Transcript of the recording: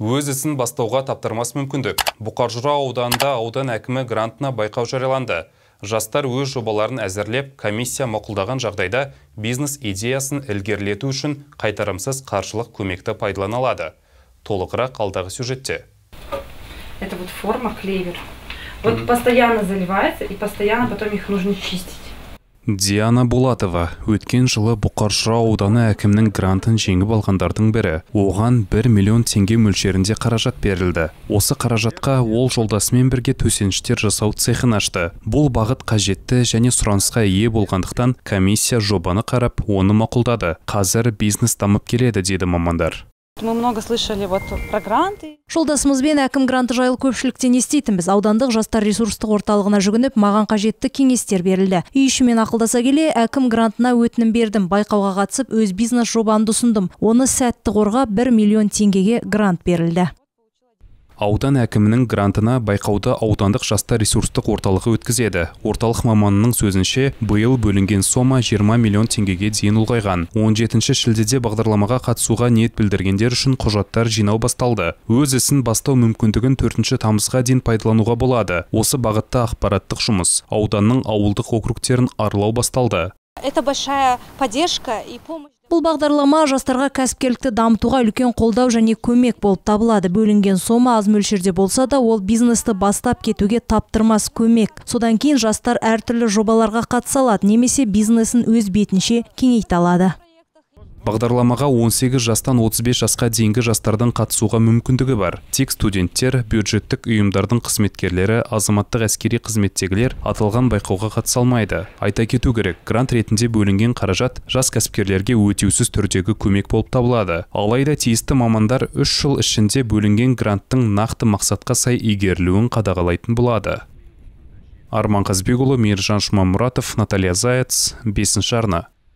өз ісін бастауға таптырмас мүмкіндік бұқар жырау ауданында аудан әкімі грантына байқау жарияланды жастар өз жобаларын әзірлеп комиссия мақұлдаған жағдайда бизнес идеясын ілгерілету үшін қайтарымсыз қаржылық көмекті пайдалана алады толығырақ алдағы сюжетте это вот форма клевер вот постоянно заливается и постоянно потом их нужно чистить диана булатова өткен жылы бұқаршырау ауданы әкімінің грантын жеңіп алғандардың бірі оған 1 миллион теңге мөлшерінде қаражат берілді осы қаражатқа ол жолдасымен бірге төсеніштер жасау цехын ашты бұл бағыт қажетті және сұранысқа ие болғандықтан комиссия жобаны қарап оны мақұлдады қазір бизнес дамып келеді деді мамандар мы много слышали вот про гранты жолдасымызбен әкім гранты жайлы көпшіліктен естейтінбіз аудандық жастар ресурстық орталығына жүгініп маған қажетті кеңестер берілді үй ішімен ақылдаса келе әкім грантына өтінім бердім байқауға қатысып өз бизнес жобамды ұсындым оны сәтті қорғап бір миллион теңгеге грант берілді аудан әкімінің грантына байқауды аудандық жастар ресурстық орталығы өткізеді орталық маманының сөзінше биыл бөлінген сома 20 миллион теңгеге дейін ұлғайған 17 шілдеде бағдарламаға қатысуға ниет білдіргендер үшін құжаттар жинау басталды өз ісін бастау мүмкіндігін 4 тамызға дейін пайдалануға болады осы бағытта ақпараттық жұмыс ауданның ауылдық округтерін аралау басталды это большая поддержка и помощь бұл бағдарлама жастарға кәсіпкерлікті дамытуға үлкен қолдау және көмек болып табылады бөлінген сома аз мөлшерде болса да ол бизнесті бастап кетуге таптырмас көмек содан кейін жастар әртүрлі жобаларға қатыса алады немесе бизнесін өз бетінше кеңейте алады бағдарламаға 18 жастан 35 жасқа дейінгі жастардың қатысуға мүмкіндігі бар тек студенттер бюджеттік ұйымдардың қызметкерлері азаматтық әскери қызметтегілер аталған байқауға қатыса алмайды айта кету керек грант ретінде бөлінген қаражат жас кәсіпкерлерге өтеусіз түрдегі көмек болып табылады алайда тиісті мамандар үш жыл ішінде бөлінген гранттың нақты мақсатқа сай игерілуін қадағалайтын болады арман қазбекұлы мейіржан жұмамұратов наталья заяц бесінші арна